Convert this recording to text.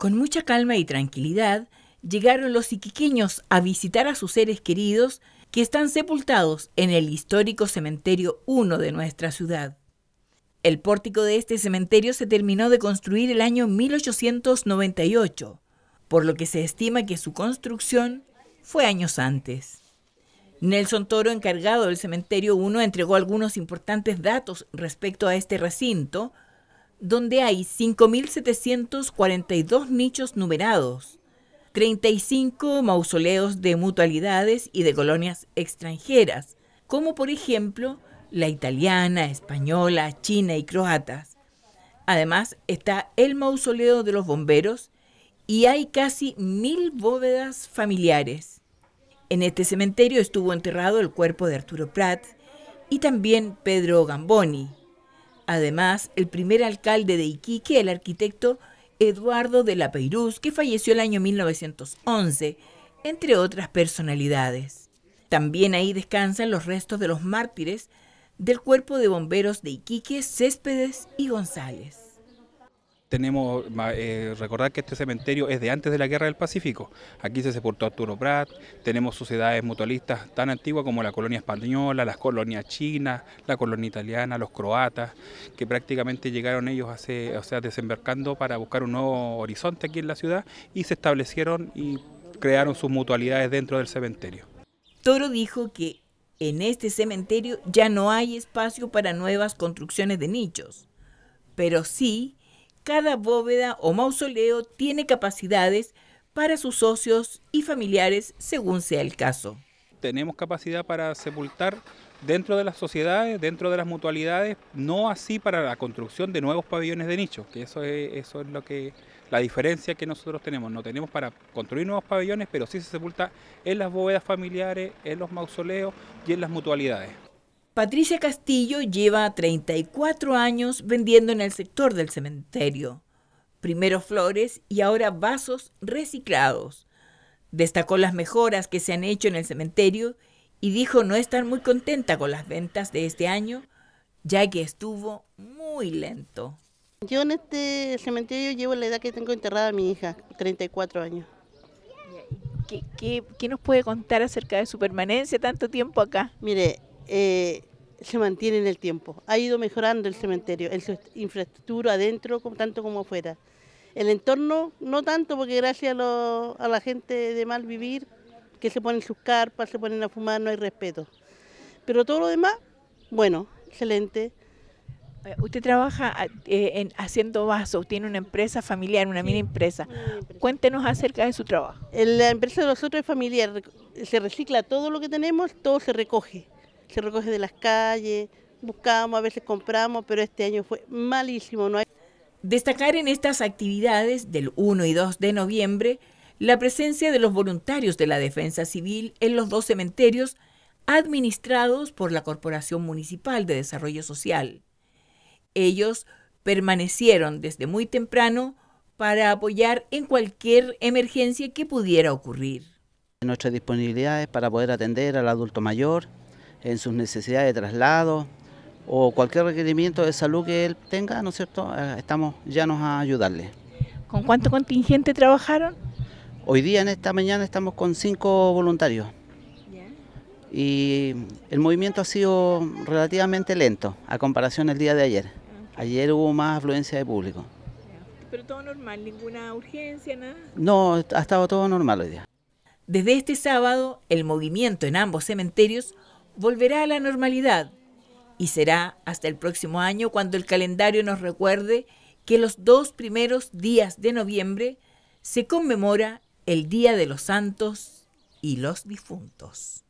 Con mucha calma y tranquilidad llegaron los iquiqueños a visitar a sus seres queridos que están sepultados en el histórico cementerio 1 de nuestra ciudad. El pórtico de este cementerio se terminó de construir el año 1898, por lo que se estima que su construcción fue años antes. Nelson Toro, encargado del cementerio 1, entregó algunos importantes datos respecto a este recinto, donde hay 5.742 nichos numerados, 35 mausoleos de mutualidades y de colonias extranjeras, como por ejemplo la italiana, española, china y croatas. Además está el mausoleo de los bomberos y hay casi mil bóvedas familiares. En este cementerio estuvo enterrado el cuerpo de Arturo Prat y también Pedro Gamboni, Además, el primer alcalde de Iquique, el arquitecto Eduardo de la Peiruz, que falleció el año 1911, entre otras personalidades. También ahí descansan los restos de los mártires del cuerpo de bomberos de Iquique, Céspedes y González tenemos, eh, recordar que este cementerio es de antes de la Guerra del Pacífico. Aquí se sepultó Arturo Prat, tenemos sociedades mutualistas tan antiguas como la colonia española, las colonias chinas, la colonia italiana, los croatas, que prácticamente llegaron ellos o sea, desembarcando para buscar un nuevo horizonte aquí en la ciudad y se establecieron y crearon sus mutualidades dentro del cementerio. Toro dijo que en este cementerio ya no hay espacio para nuevas construcciones de nichos, pero sí cada bóveda o mausoleo tiene capacidades para sus socios y familiares según sea el caso. Tenemos capacidad para sepultar dentro de las sociedades, dentro de las mutualidades, no así para la construcción de nuevos pabellones de nicho, que eso es, eso es lo que la diferencia que nosotros tenemos. No tenemos para construir nuevos pabellones, pero sí se sepulta en las bóvedas familiares, en los mausoleos y en las mutualidades. Patricia Castillo lleva 34 años vendiendo en el sector del cementerio, primero flores y ahora vasos reciclados. Destacó las mejoras que se han hecho en el cementerio y dijo no estar muy contenta con las ventas de este año, ya que estuvo muy lento. Yo en este cementerio llevo la edad que tengo enterrada a mi hija, 34 años. ¿Qué, qué nos puede contar acerca de su permanencia tanto tiempo acá? Mire, eh, se mantiene en el tiempo. Ha ido mejorando el cementerio, el, su infraestructura adentro tanto como afuera. El entorno no tanto, porque gracias a, la gente de mal vivir, que se ponen sus carpas, se ponen a fumar, no hay respeto. Pero todo lo demás, bueno, excelente. Usted trabaja ah, eh, en haciendo vasos, tiene una empresa familiar, una mini empresa. Cuéntenos acerca de su trabajo. La empresa de nosotros es familiar, se recicla todo lo que tenemos, todo se recoge se recoge de las calles, buscamos, a veces compramos, pero este año fue malísimo. No hay... Destacar en estas actividades del 1 y 2 de noviembre la presencia de los voluntarios de la Defensa Civil en los dos cementerios administrados por la Corporación Municipal de Desarrollo Social. Ellos permanecieron desde muy temprano para apoyar en cualquier emergencia que pudiera ocurrir. Nuestra disponibilidad es para poder atender al adulto mayor, en sus necesidades de traslado o cualquier requerimiento de salud que él tenga, ¿no es cierto? Eh, estamos llanos a ayudarle. ¿Con cuánto contingente trabajaron? Hoy día, en esta mañana, estamos con cinco voluntarios. Y el movimiento ha sido relativamente lento a comparación al día de ayer. Ayer hubo más afluencia de público. Pero todo normal, ninguna urgencia, nada. No, ha estado todo normal hoy día. Desde este sábado, el movimiento en ambos cementerios volverá a la normalidad y será hasta el próximo año cuando el calendario nos recuerde que los dos primeros días de noviembre se conmemora el Día de los Santos y los Difuntos.